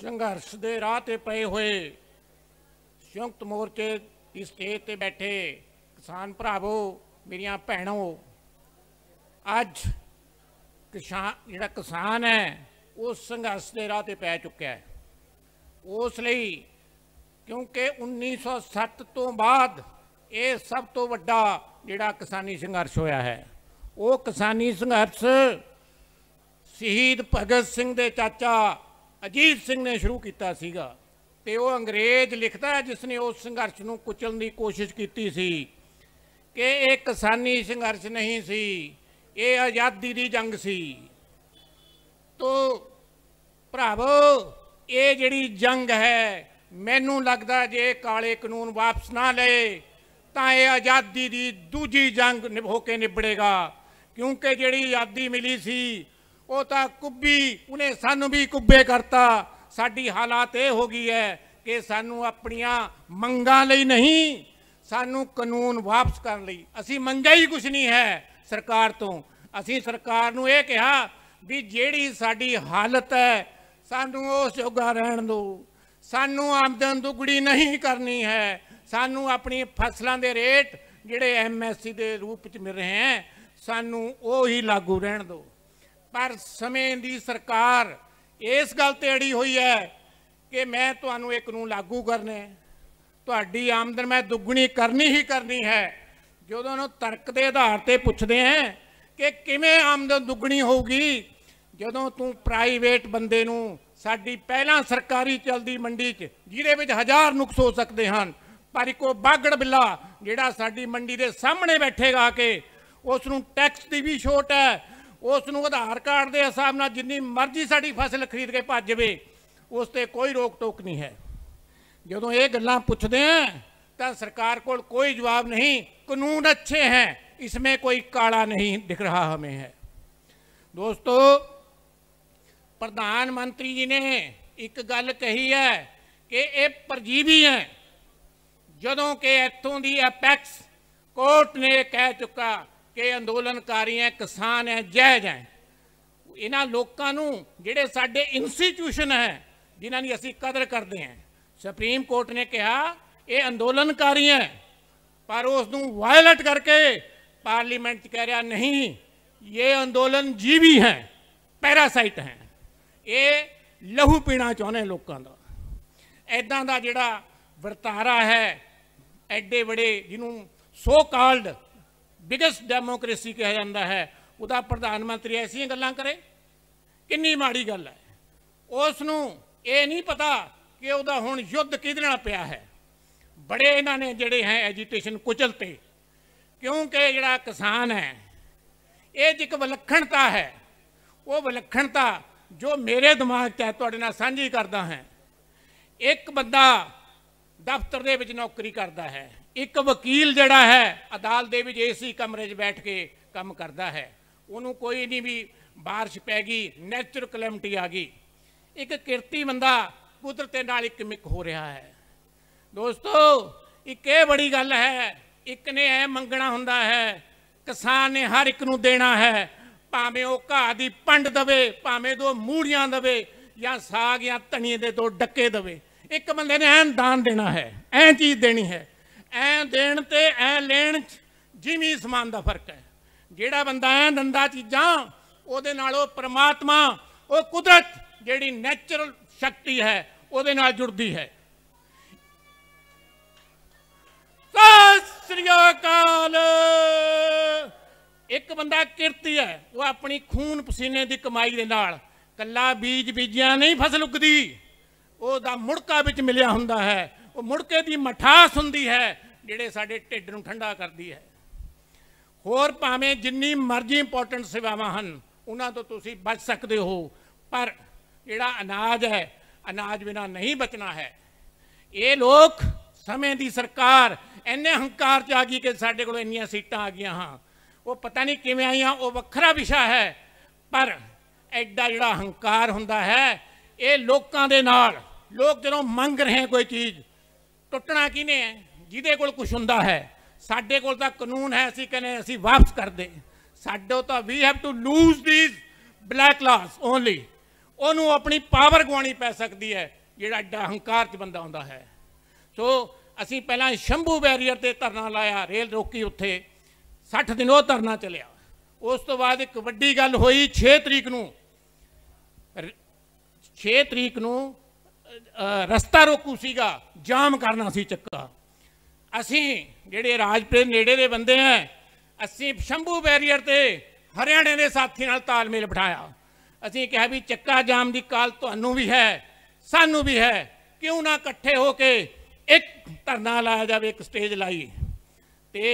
ਸੰਘਰਸ਼ ਦੇ ਰਾਹ ਤੇ ਪਏ ਹੋਏ ਸ਼ੰਕਤ ਮੋਰਚੇ ਦੀ ਸਟੇਜ ਤੇ ਬੈਠੇ ਕਿਸਾਨ ਭਰਾਵੋ ਮੇਰੀਆਂ ਭੈਣੋ ਅੱਜ ਕਿਸਾਨ ਜਿਹੜਾ ਕਿਸਾਨ ਹੈ ਉਹ ਸੰਘਰਸ਼ ਦੇ ਰਾਹ ਤੇ ਪੈ ਚੁੱਕਿਆ ਹੈ ਉਸ ਲਈ ਕਿਉਂਕਿ 1907 ਤੋਂ ਬਾਅਦ ਇਹ ਸਭ ਤੋਂ ਵੱਡਾ ਜਿਹੜਾ ਕਿਸਾਨੀ ਸੰਘਰਸ਼ ਹੋਇਆ ਹੈ ਉਹ ਕਿਸਾਨੀ ਸੰਘਰਸ਼ ਸ਼ਹੀਦ ਭਗਤ ਸਿੰਘ ਦੇ ਚਾਚਾ ਅਜੀਤ ਸਿੰਘ ਨੇ ਸ਼ੁਰੂ ਕੀਤਾ ਸੀਗਾ ਤੇ ਉਹ ਅੰਗਰੇਜ਼ ਲਿਖਦਾ ਹੈ ਜਿਸ ਨੇ ਉਸ ਸੰਘਰਸ਼ ਨੂੰ ਕੁਚਲਣ ਦੀ ਕੋਸ਼ਿਸ਼ ਕੀਤੀ ਸੀ ਕਿ ਇਹ ਕਿਸਾਨੀ ਸੰਘਰਸ਼ ਨਹੀਂ ਸੀ ਇਹ ਆਜ਼ਾਦੀ ਦੀ ਜੰਗ ਸੀ ਤੋ ਭਰਾਵੋ ਇਹ ਜਿਹੜੀ ਜੰਗ ਹੈ ਮੈਨੂੰ ਲੱਗਦਾ ਜੇ ਕਾਲੇ ਕਾਨੂੰਨ ਵਾਪਸ ਨਾ ਲਏ ਤਾਂ ਇਹ ਆਜ਼ਾਦੀ ਦੀ ਦੂਜੀ ਜੰਗ ਨਿਭੋ ਕੇ ਨਿਬੜੇਗਾ ਕਿਉਂਕਿ ਜਿਹੜੀ ਆਜ਼ਾਦੀ ਮਿਲੀ ਸੀ ਉਹ ਤਾਂ ਕੁੱਬੀ ਉਹਨੇ ਸਾਨੂੰ ਵੀ ਕੁੱਬੇ ਕਰਤਾ ਸਾਡੀ ਹਾਲਾਤ ਇਹ ਹੋ ਗਈ ਹੈ ਕਿ ਸਾਨੂੰ ਆਪਣੀਆਂ ਮੰਗਾਂ ਲਈ ਨਹੀਂ ਸਾਨੂੰ ਕਾਨੂੰਨ ਵਾਪਸ ਕਰਨ ਲਈ ਅਸੀਂ ਮੰਗਿਆ ਹੀ ਕੁਝ ਨਹੀਂ ਹੈ ਸਰਕਾਰ ਤੋਂ ਅਸੀਂ ਸਰਕਾਰ ਨੂੰ ਇਹ ਕਿਹਾ ਵੀ ਜਿਹੜੀ ਸਾਡੀ ਹਾਲਤ ਹੈ ਸਾਨੂੰ ਉਸ ਜੋਗਾ ਰਹਿਣ ਦਿਓ ਸਾਨੂੰ ਆਮਦਨ ਦੁਗੜੀ ਨਹੀਂ ਕਰਨੀ ਹੈ ਸਾਨੂੰ ਆਪਣੀ ਫਸਲਾਂ ਦੇ ਰੇਟ ਜਿਹੜੇ ਐਮਐਸਸੀ ਦੇ ਰੂਪ ਵਿੱਚ ਮਿਲ ਰਹੇ ਹਨ ਸਾਨੂੰ ਉਹ ਹੀ ਲਾਗੂ ਰਹਿਣ ਦਿਓ ਪਰ ਸਮੇਂ ਦੀ ਸਰਕਾਰ ਇਸ ਗੱਲ ਤੇ ਅੜੀ ਹੋਈ ਹੈ ਕਿ ਮੈਂ ਤੁਹਾਨੂੰ ਇੱਕ ਨੂੰ ਲਾਗੂ ਕਰਨਾ ਹੈ ਤੁਹਾਡੀ ਆਮਦਨ ਮੈਂ ਦੁੱਗਣੀ ਕਰਨੀ ਹੀ ਕਰਨੀ ਹੈ ਜਦੋਂ ਉਹਨੂੰ ਤਰਕ ਦੇ ਆਧਾਰ ਤੇ ਪੁੱਛਦੇ ਆ ਕਿ ਕਿਵੇਂ ਆਮਦਨ ਦੁੱਗਣੀ ਹੋਊਗੀ ਜਦੋਂ ਤੂੰ ਪ੍ਰਾਈਵੇਟ ਬੰਦੇ ਨੂੰ ਸਾਡੀ ਪਹਿਲਾਂ ਸਰਕਾਰੀ ਚਲਦੀ ਮੰਡੀ 'ਚ ਜਿਹਦੇ ਵਿੱਚ ਹਜ਼ਾਰ ਨੁਕਸ ਹੋ ਸਕਦੇ ਹਨ ਪਰ ਕੋ ਬਾਗੜ ਬਿੱਲਾ ਜਿਹੜਾ ਸਾਡੀ ਮੰਡੀ ਦੇ ਸਾਹਮਣੇ ਬੈਠੇਗਾ ਕੇ ਉਸ ਨੂੰ ਟੈਕਸ ਦੀ ਵੀ ਛੋਟ ਹੈ ਉਸ ਨੂੰ ਆਧਾਰ ਕਾਰਡ ਦੇ ਹਿਸਾਬ ਨਾਲ ਜਿੰਨੀ ਮਰਜ਼ੀ ਸਾਡੀ ਫਸਲ ਖਰੀਦ ਕੇ ਭੱਜ ਜਵੇ ਉਸ ਤੇ ਕੋਈ ਰੋਕ ਟੋਕ ਨਹੀਂ ਹੈ ਜਦੋਂ ਇਹ ਗੱਲਾਂ ਪੁੱਛਦੇ ਆ ਤਾਂ ਸਰਕਾਰ ਕੋਲ ਕੋਈ ਜਵਾਬ ਨਹੀਂ ਕਾਨੂੰਨ ਅੱਛੇ ਹੈ ਕੋਈ ਕਾਲਾ ਨਹੀਂ ਦਿਖ ਰਹਾ ਹਮੇ ਹੈ ਦੋਸਤੋ ਪ੍ਰਧਾਨ ਮੰਤਰੀ ਜੀ ਨੇ ਇੱਕ ਗੱਲ ਕਹੀ ਹੈ ਕਿ ਇਹ ਪਰਜੀਵੀ ਹੈ ਜਦੋਂ ਕਿ ਇੱਥੋਂ ਦੀ ਐਪੈਕਸ ਕੋਰਟ ਨੇ ਕਹਿ ਚੁੱਕਾ ਕਿ ਅੰਦੋਲਨਕਾਰੀ ਹੈ ਕਿਸਾਨ ਐ ਜਾਇਜ਼ ਐ ਇਹਨਾਂ ਲੋਕਾਂ ਨੂੰ ਜਿਹੜੇ ਸਾਡੇ ਇੰਸਟੀਟਿਊਸ਼ਨ ਹੈ ਜਿਨ੍ਹਾਂ ਦੀ ਅਸੀਂ ਕਦਰ ਕਰਦੇ ਹਾਂ ਸੁਪਰੀਮ ਕੋਰਟ ਨੇ ਕਿਹਾ ਇਹ ਅੰਦੋਲਨਕਾਰੀ ਹੈ ਪਰ ਉਸ ਨੂੰ ਵਾਇਲਟ ਕਰਕੇ ਪਾਰਲੀਮੈਂਟ ਕਹਿ ਰਿਹਾ ਨਹੀਂ ਇਹ ਅੰਦੋਲਨ ਜੀਵੀ ਹੈ ਪੈਰਾਸਾਈਟ ਹੈ ਇਹ ਲਹੂ ਪੀਣਾ ਚਾਹੁੰਦੇ ਲੋਕਾਂ ਦਾ ਐਦਾਂ ਦਾ ਜਿਹੜਾ ਵਰਤਾਰਾ ਹੈ ਐਡੇ ਵੱਡੇ ਜਿਹਨੂੰ ਸੋ ਕਾਲਡ ਬਿਗੇਸਟ ਡੈਮੋਕ੍ਰੇਸੀ ਕਿਹਾ ਜਾਂਦਾ ਹੈ ਉਹਦਾ ਪ੍ਰਧਾਨ ਮੰਤਰੀ ਐਸੀਆਂ ਗੱਲਾਂ ਕਰੇ ਕਿੰਨੀ ਮਾੜੀ ਗੱਲ ਹੈ ਉਸ ਨੂੰ ਇਹ ਨਹੀਂ ਪਤਾ ਕਿ ਉਹਦਾ ਹੁਣ ਯੁੱਧ ਕਿਹਦੇ ਨਾਲ ਪਿਆ ਹੈ ਬੜੇ ਇਹਨਾਂ ਨੇ ਜਿਹੜੇ ਹੈ ਐਜੀਟੇਸ਼ਨ ਕੁਚਲ ਤੇ ਕਿਉਂਕਿ ਜਿਹੜਾ ਕਿਸਾਨ ਹੈ ਇਹ ਇੱਕ ਵਿਲੱਖਣਤਾ ਹੈ ਉਹ ਵਿਲੱਖਣਤਾ ਜੋ ਮੇਰੇ ਦਿਮਾਗ 'ਚ ਹੈ ਤੁਹਾਡੇ ਨਾਲ ਸਾਂਝੀ ਕਰਦਾ ਹਾਂ ਇੱਕ ਬੰਦਾ ਦਫ਼ਤਰ ਦੇ ਵਿੱਚ ਨੌਕਰੀ ਕਰਦਾ ਹੈ ਇੱਕ ਵਕੀਲ ਜਿਹੜਾ ਹੈ ਅਦਾਲਤ ਦੇ ਵਿੱਚ ਏਸੀ ਕਮਰੇ 'ਚ ਬੈਠ ਕੇ ਕੰਮ ਕਰਦਾ ਹੈ ਉਹਨੂੰ ਕੋਈ ਨਹੀਂ ਵੀ بارش ਪੈ ਗਈ ਨੇਚਰ ਕਲੈਮਟੀ ਆ ਗਈ ਇੱਕ ਕਿਰਤੀ ਬੰਦਾ ਕੁਦਰਤ ਦੇ ਨਾਲ ਇੱਕ ਮਿਕ ਹੋ ਰਿਹਾ ਹੈ ਦੋਸਤੋ ਇੱਕ ਇਹ ਬੜੀ ਗੱਲ ਹੈ ਇੱਕ ਨੇ ਐ ਮੰਗਣਾ ਹੁੰਦਾ ਹੈ ਕਿਸਾਨ ਨੇ ਹਰ ਇੱਕ ਨੂੰ ਦੇਣਾ ਹੈ ਭਾਵੇਂ ਉਹ ਘਾਹ ਦੀ ਪੰਡ ਦਵੇ ਭਾਵੇਂ ਦੋ ਮੂੜੀਆਂ ਦਵੇ ਜਾਂ ਸਾਗ ਜਾਂ ਧਣੀਏ ਦੇ ਦੋ ਡੱਕੇ ਦਵੇ ਇੱਕ ਬੰਦੇ ਨੇ ਐਨ ਦਾਨ ਦੇਣਾ ਹੈ ਐ ਚੀਜ਼ ਦੇਣੀ ਹੈ ਐ ਦੇਣ ਤੇ ਐ ਲੈਣ ਜਿਵੇਂ ਸਮਾਨ ਦਾ ਫਰਕ ਹੈ ਜਿਹੜਾ ਬੰਦਾ ਐ ਨੰਦਾ ਚੀਜ਼ਾਂ ਉਹਦੇ ਨਾਲ ਉਹ ਪ੍ਰਮਾਤਮਾ ਉਹ ਕੁਦਰਤ ਜਿਹੜੀ ਨੇਚਰਲ ਸ਼ਕਤੀ ਹੈ ਉਹਦੇ ਨਾਲ ਜੁੜਦੀ ਹੈ ਸ੍ਰੀ ਕਾਲ ਇੱਕ ਬੰਦਾ ਕਿਰਤੀ ਹੈ ਉਹ ਆਪਣੀ ਖੂਨ ਪਸੀਨੇ ਦੀ ਕਮਾਈ ਦੇ ਨਾਲ ਕੱਲਾ ਬੀਜ ਬੀਜਿਆ ਨਹੀਂ ਫਸਲ ਉਗਦੀ ਉਹਦਾ ਮੁੜਕਾ ਵਿੱਚ ਮਿਲਿਆ ਹੁੰਦਾ ਹੈ ਉਹ ਮੁੜਕੇ ਦੀ ਮਠਾਸ ਹੁੰਦੀ ਹੈ ਜਿਹੜੇ ਸਾਡੇ ਢਿੱਡ ਨੂੰ ਠੰਡਾ ਕਰਦੀ ਹੈ ਹੋਰ ਭਾਵੇਂ ਜਿੰਨੀ ਮਰਜ਼ੀ ਇੰਪੋਰਟੈਂਟ ਸੇਵਾਵਾਂ ਹਨ ਉਹਨਾਂ ਤੋਂ ਤੁਸੀਂ ਬਚ ਸਕਦੇ ਹੋ ਪਰ ਜਿਹੜਾ ਅਨਾਜ ਹੈ ਅਨਾਜ ਬਿਨਾ ਨਹੀਂ ਬਚਣਾ ਹੈ ਇਹ ਲੋਕ ਸਮੇਂ ਦੀ ਸਰਕਾਰ ਇੰਨੇ ਹੰਕਾਰ ਚ ਆ ਗਈ ਕਿ ਸਾਡੇ ਕੋਲ ਇੰਨੀਆਂ ਸੀਟਾਂ ਆ ਗਈਆਂ ਹਾਂ ਉਹ ਪਤਾ ਨਹੀਂ ਕਿਵੇਂ ਆਈਆਂ ਉਹ ਵੱਖਰਾ ਵਿਸ਼ਾ ਹੈ ਪਰ ਐਡਾ ਜਿਹੜਾ ਹੰਕਾਰ ਹੁੰਦਾ ਹੈ ਇਹ ਲੋਕਾਂ ਦੇ ਨਾਲ ਲੋਕ ਜਦੋਂ ਮੰਗ ਰਹੇ ਕੋਈ ਚੀਜ਼ ਟੁੱਟਣਾ ਕਿਨੇ ਹੈ ਜਿਹਦੇ ਕੋਲ ਕੁਝ ਹੁੰਦਾ ਹੈ ਸਾਡੇ ਕੋਲ ਤਾਂ ਕਾਨੂੰਨ ਹੈ ਅਸੀਂ ਕਹਿੰਦੇ ਅਸੀਂ ਵਾਪਸ ਕਰਦੇ ਸਾਡੋ ਤਾਂ ਵੀ have to lose this black loss only ਉਹਨੂੰ ਆਪਣੀ ਪਾਵਰ ਗਵਾਣੀ ਪੈ ਸਕਦੀ ਹੈ ਜਿਹੜਾ ਡਾ ਹੰਕਾਰ ਚ ਬੰਦਾ ਹੁੰਦਾ ਹੈ ਸੋ ਅਸੀਂ ਪਹਿਲਾਂ ਸ਼ੰਭੂ ਬੈਰੀਅਰ ਤੇ ਧਰਨਾ ਲਾਇਆ ਰੇਲ ਰੋਕੀ ਉੱਥੇ 60 ਦਿਨ ਉਹ ਧਰਨਾ ਚੱਲਿਆ ਉਸ ਤੋਂ ਬਾਅਦ ਇੱਕ ਵੱਡੀ ਗੱਲ ਹੋਈ 6 ਤਰੀਕ ਨੂੰ 6 ਤਰੀਕ ਨੂੰ ਰਸਤਾ ਰੋਕੂ ਸੀਗਾ ਜਾਮ ਕਰਨਾ ਸੀ ਚੱਕਾ ਅਸੀਂ ਜਿਹੜੇ ਰਾਜਪੁਰ ਨੇੜੇ ਦੇ ਬੰਦੇ ਆ ਅਸੀਂ ਸ਼ੰਭੂ ਬੈਰੀਅਰ ਤੇ ਹਰਿਆਣੇ ਦੇ ਸਾਥੀ ਨਾਲ ਤਾਲਮੇਲ ਬਿਠਾਇਆ ਅਸੀਂ ਕਿਹਾ ਵੀ ਚੱਕਾ ਜਾਮ ਦੀ ਕਾਲ ਤੁਹਾਨੂੰ ਵੀ ਹੈ ਸਾਨੂੰ ਵੀ ਹੈ ਕਿਉਂ ਨਾ ਇਕੱਠੇ ਹੋ ਕੇ ਇੱਕ ਧਰਨਾ ਲਾਇਆ ਜਾਵੇ ਇੱਕ ਸਟੇਜ ਲਾਈ ਤੇ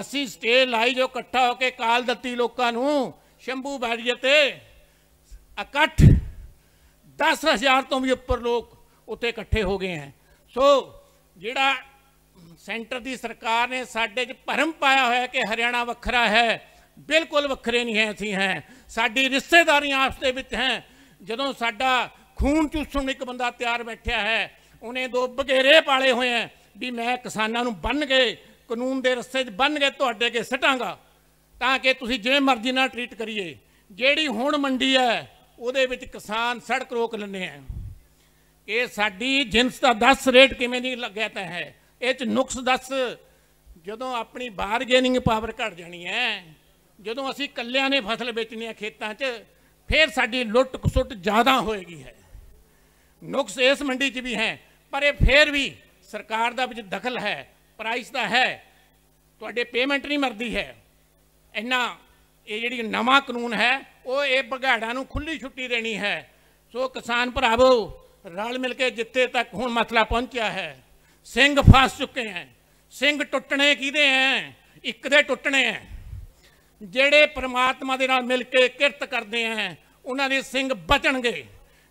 ਅਸੀਂ ਸਟੇਜ ਲਾਈ ਜੋ ਇਕੱਠਾ ਹੋ ਕੇ ਕਾਲ ਦਿੱਤੀ ਲੋਕਾਂ ਨੂੰ ਸ਼ੰਭੂ ਬੈਰੀਅਰ ਤੇ ਇਕੱਠ 10000 ਤੋਂ ਵੀ ਉੱਪਰ ਲੋਕ ਉੱਥੇ ਇਕੱਠੇ ਹੋ ਗਏ ਹਨ ਸੋ ਜਿਹੜਾ ਸੈਂਟਰ ਦੀ ਸਰਕਾਰ ਨੇ ਸਾਡੇ 'ਚ ਭਰਮ ਪਾਇਆ ਹੋਇਆ ਕਿ ਹਰਿਆਣਾ ਵੱਖਰਾ ਹੈ ਬਿਲਕੁਲ ਵੱਖਰੇ ਨਹੀਂ ਹੈ ਅਸੀਂ ਹੈ ਸਾਡੀ ਰਿਸ਼ਤੇਦਾਰੀਆਂ ਆਪਸ ਦੇ ਵਿੱਚ ਹੈ ਜਦੋਂ ਸਾਡਾ ਖੂਨ ਚੂਸਣ ਇੱਕ ਬੰਦਾ ਤਿਆਰ ਬੈਠਿਆ ਹੈ ਉਹਨੇ ਦੋ ਬਗੇਰੇ ਪਾਲੇ ਹੋਏ ਆ ਵੀ ਮੈਂ ਕਿਸਾਨਾਂ ਨੂੰ ਬੰਨ ਕੇ ਕਾਨੂੰਨ ਦੇ ਰਸਤੇ 'ਚ ਬੰਨ ਕੇ ਤੁਹਾਡੇ ਅੱਗੇ ਸਟਾਂਗਾ ਤਾਂ ਕਿ ਤੁਸੀਂ ਜਿਵੇਂ ਮਰਜ਼ੀ ਨਾਲ ਟ੍ਰੀਟ ਕਰੀਏ ਜਿਹੜੀ ਹੁਣ ਮੰਡੀ ਹੈ ਉਹਦੇ ਵਿੱਚ ਕਿਸਾਨ ਸੜਕ ਰੋਕ ਲੈਂਦੇ ਆ ਇਹ ਸਾਡੀ ਜਿੰਸ ਦਾ 10 ਰੇਟ ਕਿਵੇਂ ਨਹੀਂ ਲੱਗਿਆ ਤਾਂ ਹੈ ਇਹ ਚ ਨੁਕਸ ਦੱਸ ਜਦੋਂ ਆਪਣੀ ਬਾਰਗੇਨਿੰਗ ਪਾਵਰ ਘਟ ਜਾਣੀ ਹੈ ਜਦੋਂ ਅਸੀਂ ਕੱਲਿਆਂ ਨੇ ਫਸਲ ਵੇਚਣੀ ਹੈ ਖੇਤਾਂ 'ਚ ਫਿਰ ਸਾਡੀ ਲੁੱਟ ਖਸੁੱਟ ਜ਼ਿਆਦਾ ਹੋਏਗੀ ਹੈ ਨੁਕਸ ਇਸ ਮੰਡੀ 'ਚ ਵੀ ਹੈ ਪਰ ਇਹ ਫਿਰ ਵੀ ਸਰਕਾਰ ਦਾ ਵਿੱਚ ਦਖਲ ਹੈ ਪ੍ਰਾਈਸ ਦਾ ਹੈ ਤੁਹਾਡੇ ਪੇਮੈਂਟ ਨਹੀਂ ਮਰਦੀ ਹੈ ਇੰਨਾ ਇਹ ਜਿਹੜੀ ਨਵਾਂ ਕਾਨੂੰਨ ਹੈ ਉਹ ਇਹ ਬਗਾੜਾਂ ਨੂੰ ਖੁੱਲੀ ਛੁੱਟੀ ਦੇਣੀ ਹੈ ਸੋ ਕਿਸਾਨ ਭਰਾਵੋ ਰਲ ਮਿਲ ਕੇ ਜਿੱਤੇ ਤੱਕ ਹੁਣ ਮਸਲਾ ਪਹੁੰਚਿਆ ਹੈ ਸਿੰਘ ਫਸ ਚੁੱਕੇ ਹਨ ਸਿੰਘ ਟੁੱਟਣੇ ਕਿਹਦੇ ਹੈ ਇੱਕ ਦੇ ਟੁੱਟਣੇ ਹੈ ਜਿਹੜੇ ਪ੍ਰਮਾਤਮਾ ਦੇ ਨਾਲ ਮਿਲ ਕੇ ਕਿਰਤ ਕਰਦੇ ਆ ਉਹਨਾਂ ਦੇ ਸਿੰਘ ਬਚਣਗੇ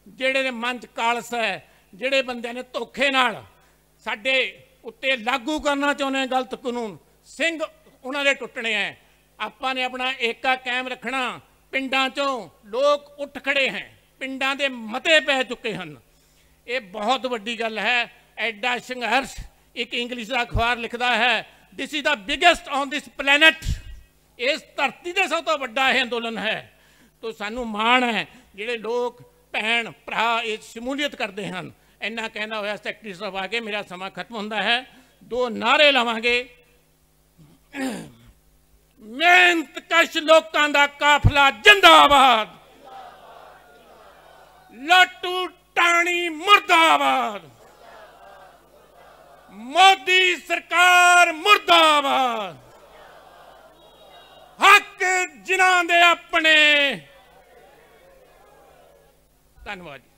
ਜਿਹੜੇ ਦੇ ਮਨ 'ਚ ਕਾਲਸ ਹੈ ਜਿਹੜੇ ਬੰਦਿਆਂ ਨੇ ਧੋਖੇ ਨਾਲ ਸਾਡੇ ਉੱਤੇ ਲਾਗੂ ਕਰਨਾ ਚਾਹੁੰਦੇ ਗਲਤ ਕਾਨੂੰਨ ਸਿੰਘ ਉਹਨਾਂ ਦੇ ਟੁੱਟਣੇ ਆ ਆਪਾਂ ਨੇ ਆਪਣਾ ਏਕਾ ਕਾਇਮ ਰੱਖਣਾ ਪਿੰਡਾਂ 'ਚੋਂ ਲੋਕ ਉੱਠ ਖੜੇ ਹਨ ਪਿੰਡਾਂ ਦੇ ਮਤੇ ਪੈ ਚੁੱਕੇ ਹਨ ਇਹ ਬਹੁਤ ਵੱਡੀ ਗੱਲ ਹੈ ਐਡਾ ਸੰਘਰਸ਼ ਇੱਕ ਇੰਗਲਿਸ਼ ਦਾ ਅਖਬਾਰ ਲਿਖਦਾ ਹੈ this is the biggest on this planet ਇਸ ਧਰਤੀ ਦੇ ਸਭ ਤੋਂ ਵੱਡਾ ਇਹ ਅੰਦੋਲਨ ਹੈ ਤੋਂ ਸਾਨੂੰ ਮਾਣ ਹੈ ਜਿਹੜੇ ਲੋਕ ਭੈਣ ਭਰਾ ਇਹ ਸ਼ਮੂਲੀਅਤ ਕਰਦੇ ਹਨ ਇੰਨਾ ਕਹਿਣਾ ਹੋਇਆ ਸੈਕਟਰੀ ਸਾਹਿਬ ਆ ਕੇ ਮੇਰਾ ਸਮਾਂ ਖਤਮ ਹੁੰਦਾ ਹੈ ਦੋ ਨਾਰੇ ਲਾਵਾਂਗੇ ਮਿਹਨਤ ਕਸ਼ ਲੋਕਾਂ ਦਾ ਕਾਫਲਾ ਜਿੰਦਾਬਾਦ ਲਾਟੂ ਟਾਣੀ ਮਰਦਾਬਾਦ ਮੋਦੀ ਸਰਕਾਰ ਮਰਦਾਬਾਦ ਹੱਕ ਜਿਨ੍ਹਾਂ ਦੇ ਆਪਣੇ ਧੰਨਵਾਦ